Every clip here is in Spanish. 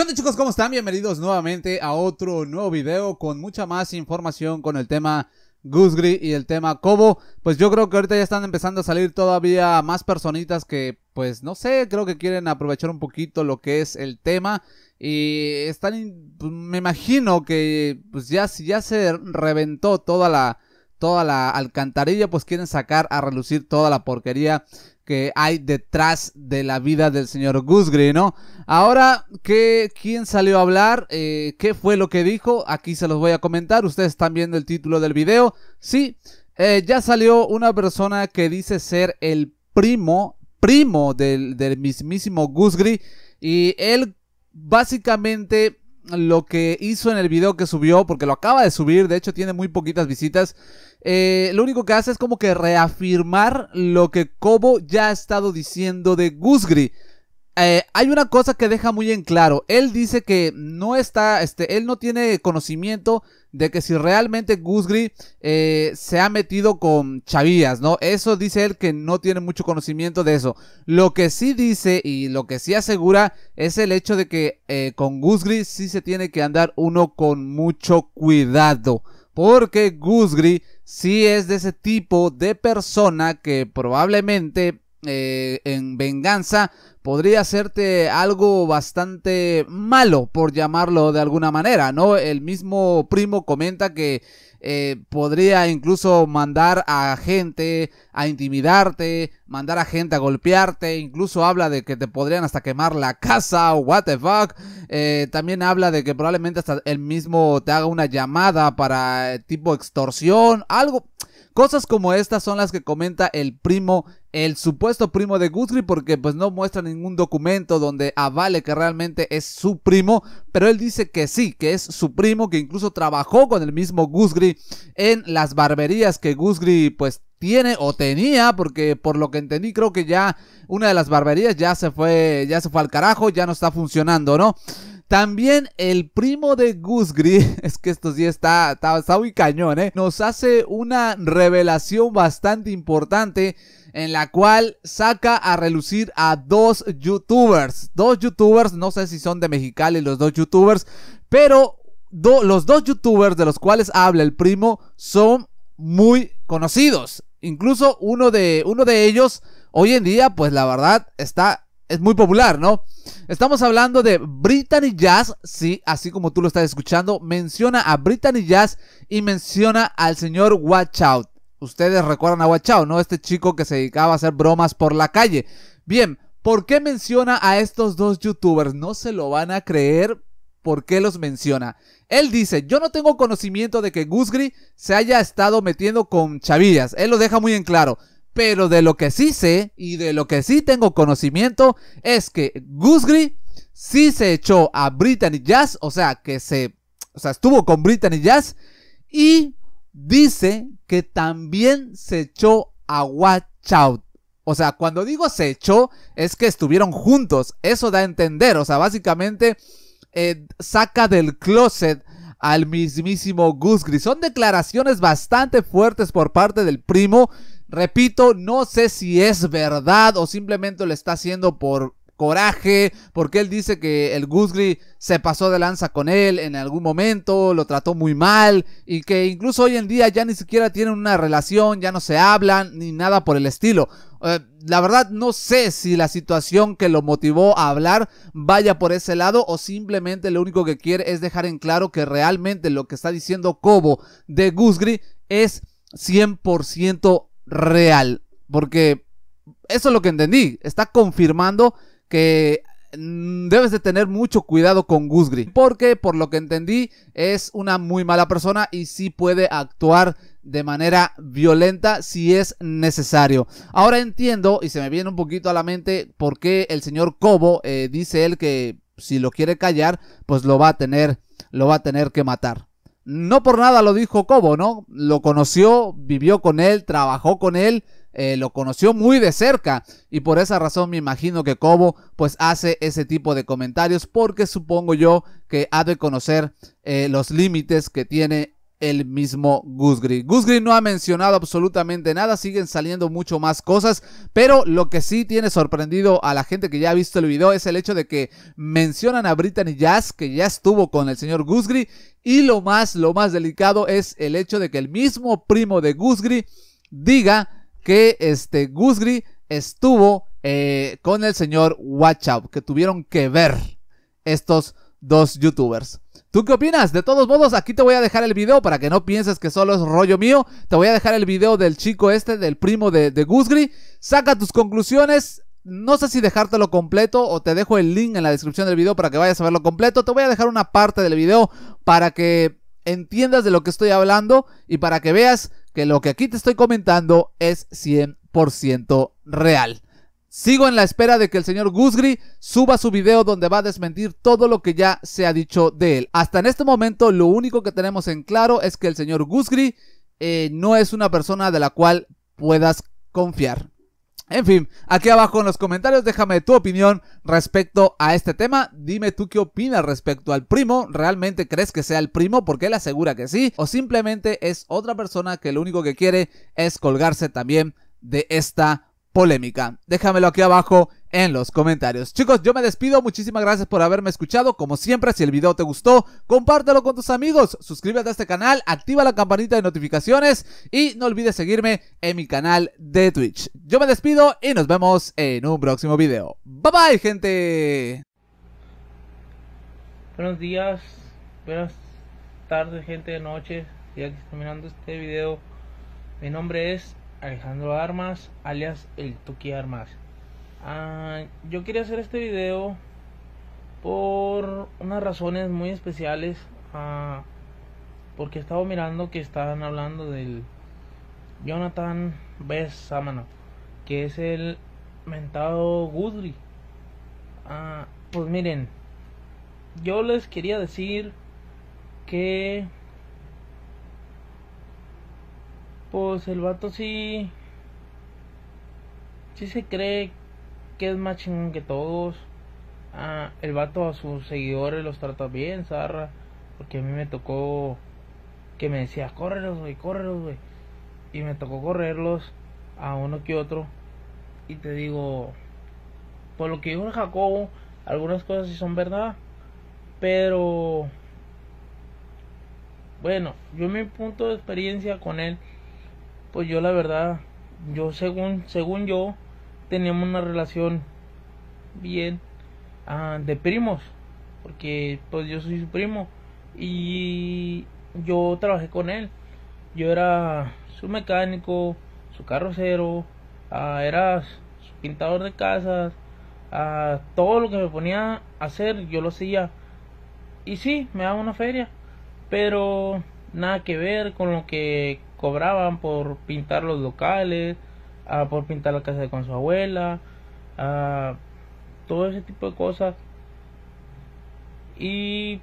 ¿Qué onda chicos? ¿Cómo están? Bienvenidos nuevamente a otro nuevo video con mucha más información con el tema Guzgri y el tema Cobo. Pues yo creo que ahorita ya están empezando a salir todavía más personitas que, pues no sé, creo que quieren aprovechar un poquito lo que es el tema. Y están, pues, me imagino que pues ya, ya se reventó toda la toda la alcantarilla, pues quieren sacar a relucir toda la porquería que hay detrás de la vida del señor Gusgri, ¿no? Ahora, que ¿quién salió a hablar? Eh, ¿Qué fue lo que dijo? Aquí se los voy a comentar. Ustedes están viendo el título del video. Sí, eh, ya salió una persona que dice ser el primo, primo del, del mismísimo Gusgri. Y él básicamente lo que hizo en el video que subió, porque lo acaba de subir, de hecho tiene muy poquitas visitas, eh, lo único que hace es como que reafirmar lo que Kobo ya ha estado diciendo de Gusgri. Eh, hay una cosa que deja muy en claro. Él dice que no está, este, él no tiene conocimiento de que si realmente Gusgri eh, se ha metido con chavías, ¿no? Eso dice él que no tiene mucho conocimiento de eso. Lo que sí dice y lo que sí asegura es el hecho de que eh, con Gusgri sí se tiene que andar uno con mucho cuidado. Porque Gusgri sí es de ese tipo de persona que probablemente eh, en venganza podría hacerte algo bastante malo, por llamarlo de alguna manera, ¿no? El mismo primo comenta que eh, podría incluso mandar a gente a intimidarte, mandar a gente a golpearte, incluso habla de que te podrían hasta quemar la casa o what the fuck. Eh, también habla de que probablemente hasta el mismo te haga una llamada para tipo extorsión, algo. Cosas como estas son las que comenta el primo, el supuesto primo de Guthrie, porque pues no muestra ningún documento donde avale que realmente es su primo, pero él dice que sí, que es su primo, que incluso trabajó con el mismo Guthrie en las barberías que Guthrie pues tiene o tenía, porque por lo que entendí creo que ya una de las barberías ya se fue, ya se fue al carajo, ya no está funcionando, ¿no? También el primo de Gusgri, es que estos días está, está, muy cañón, ¿eh? nos hace una revelación bastante importante en la cual saca a relucir a dos youtubers. Dos youtubers, no sé si son de Mexicali los dos youtubers, pero los dos youtubers de los cuales habla el primo son muy conocidos. Incluso uno de, uno de ellos, hoy en día, pues la verdad, está es muy popular, ¿no? Estamos hablando de Brittany Jazz, sí, así como tú lo estás escuchando, menciona a Brittany Jazz y menciona al señor Watch Out. Ustedes recuerdan a Watch ¿no? Este chico que se dedicaba a hacer bromas por la calle. Bien, ¿por qué menciona a estos dos youtubers? No se lo van a creer, por qué los menciona. Él dice, yo no tengo conocimiento de que Gusgri se haya estado metiendo con chavillas. Él lo deja muy en claro. Pero de lo que sí sé y de lo que sí tengo conocimiento es que Gusgri sí se echó a Brittany Jazz, o sea, que se o sea, estuvo con Brittany Jazz y dice que también se echó a Watch Out. O sea, cuando digo se echó, es que estuvieron juntos. Eso da a entender. O sea, básicamente eh, saca del closet al mismísimo Gusgri. Son declaraciones bastante fuertes por parte del primo. Repito, no sé si es verdad o simplemente lo está haciendo por coraje, porque él dice que el Gusgri se pasó de lanza con él en algún momento, lo trató muy mal y que incluso hoy en día ya ni siquiera tienen una relación, ya no se hablan ni nada por el estilo. Eh, la verdad no sé si la situación que lo motivó a hablar vaya por ese lado o simplemente lo único que quiere es dejar en claro que realmente lo que está diciendo Cobo de Guzgri es 100% real. Porque eso es lo que entendí. Está confirmando que mm, debes de tener mucho cuidado con Gusgri. Porque por lo que entendí es una muy mala persona y sí puede actuar de manera violenta si es necesario. Ahora entiendo y se me viene un poquito a la mente por qué el señor Cobo eh, dice él que si lo quiere callar pues lo va a tener, lo va a tener que matar. No por nada lo dijo Cobo, ¿no? Lo conoció, vivió con él, trabajó con él, eh, lo conoció muy de cerca y por esa razón me imagino que Cobo pues hace ese tipo de comentarios porque supongo yo que ha de conocer eh, los límites que tiene el mismo Guzgri, Guzgri no ha mencionado absolutamente nada, siguen saliendo mucho más cosas, pero lo que sí tiene sorprendido a la gente que ya ha visto el video es el hecho de que mencionan a Brittany Jazz, que ya estuvo con el señor Guzgri y lo más, lo más delicado es el hecho de que el mismo primo de Guzgri diga que este estuvo eh, con el señor Watch que tuvieron que ver estos dos youtubers. ¿Tú qué opinas? De todos modos, aquí te voy a dejar el video para que no pienses que solo es rollo mío. Te voy a dejar el video del chico este, del primo de, de Gusgri. Saca tus conclusiones. No sé si dejártelo completo o te dejo el link en la descripción del video para que vayas a verlo completo. Te voy a dejar una parte del video para que entiendas de lo que estoy hablando y para que veas que lo que aquí te estoy comentando es 100% real. Sigo en la espera de que el señor Gusgri suba su video donde va a desmentir todo lo que ya se ha dicho de él. Hasta en este momento lo único que tenemos en claro es que el señor Gusgri eh, no es una persona de la cual puedas confiar. En fin, aquí abajo en los comentarios déjame tu opinión respecto a este tema. Dime tú qué opinas respecto al primo. ¿Realmente crees que sea el primo? Porque él asegura que sí. O simplemente es otra persona que lo único que quiere es colgarse también de esta polémica. Déjamelo aquí abajo en los comentarios. Chicos, yo me despido. Muchísimas gracias por haberme escuchado. Como siempre, si el video te gustó, compártelo con tus amigos. Suscríbete a este canal, activa la campanita de notificaciones y no olvides seguirme en mi canal de Twitch. Yo me despido y nos vemos en un próximo video. Bye bye, gente. Buenos días, buenas tardes, gente de noche. Ya terminando este video, mi nombre es Alejandro Armas, alias el Tuki Armas. Ah, yo quería hacer este video por unas razones muy especiales. Ah, porque estaba mirando que estaban hablando del Jonathan Bess Samano, que es el mentado Goodry. Ah, pues miren, yo les quería decir que pues el vato sí. Sí se cree que es más chingón que todos. Ah, el vato a sus seguidores los trata bien, zarra. Porque a mí me tocó que me decía, córrelos, güey, córrelos, güey. Y me tocó correrlos a uno que otro. Y te digo, por lo que dijo el Jacobo, algunas cosas sí son verdad. Pero, bueno, yo mi punto de experiencia con él pues yo la verdad, yo según, según yo, teníamos una relación bien ah, de primos, porque pues yo soy su primo y yo trabajé con él. Yo era su mecánico, su carrocero, ah, era su pintador de casas, ah, todo lo que me ponía a hacer yo lo hacía. Y sí, me daba una feria, pero nada que ver con lo que cobraban por pintar los locales, ah, por pintar la casa con su abuela, ah, todo ese tipo de cosas. Y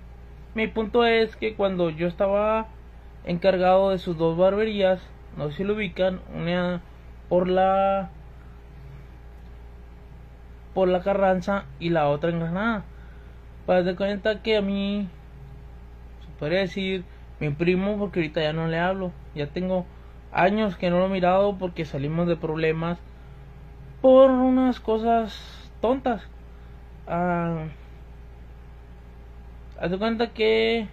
mi punto es que cuando yo estaba encargado de sus dos barberías, no sé si lo ubican, una por la por la Carranza y la otra en Granada. Para pues de cuenta que a mí se podría decir mi primo porque ahorita ya no le hablo. Ya tengo años que no lo he mirado porque salimos de problemas por unas cosas tontas. Ah, haz de cuenta que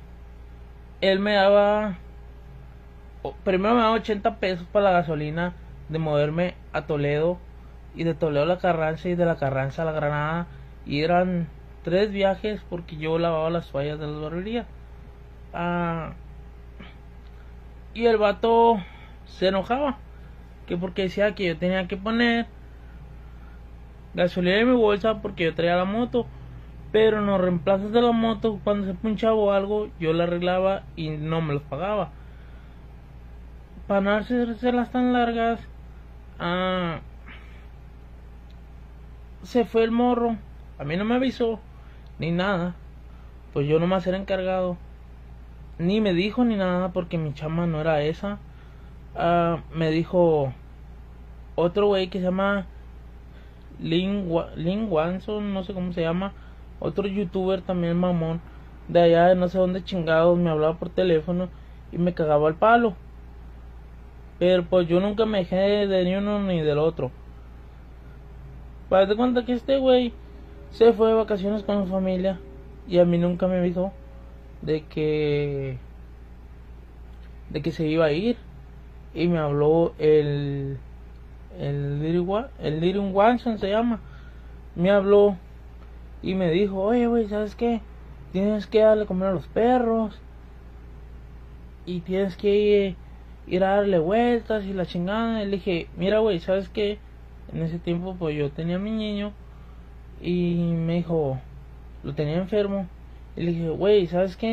él me daba, primero me daba 80 pesos para la gasolina de moverme a Toledo y de Toledo a la Carranza y de la Carranza a la Granada y eran tres viajes porque yo lavaba las toallas de la barrería. Ah, y el vato se enojaba. Que porque decía que yo tenía que poner gasolina en mi bolsa porque yo traía la moto. Pero no reemplazas de la moto cuando se punchaba o algo, yo la arreglaba y no me los pagaba. Para no las tan largas, ah, se fue el morro. A mí no me avisó ni nada. Pues yo nomás era encargado ni me dijo ni nada porque mi chama no era esa. Ah, me dijo otro güey que se llama ling Wanson, no sé cómo se llama. Otro youtuber también mamón. De allá de no sé dónde chingados. Me hablaba por teléfono y me cagaba al palo. Pero pues yo nunca me dejé de ni uno ni del otro. Para pues, de cuenta que este güey se fue de vacaciones con su familia y a mí nunca me dijo de que de que se iba a ir y me habló el el el se llama me habló y me dijo oye güey sabes qué tienes que darle comer a los perros y tienes que ir, a darle vueltas y la chingada y le dije mira güey sabes qué en ese tiempo pues yo tenía mi niño y me dijo lo tenía enfermo y le dije güey sabes qué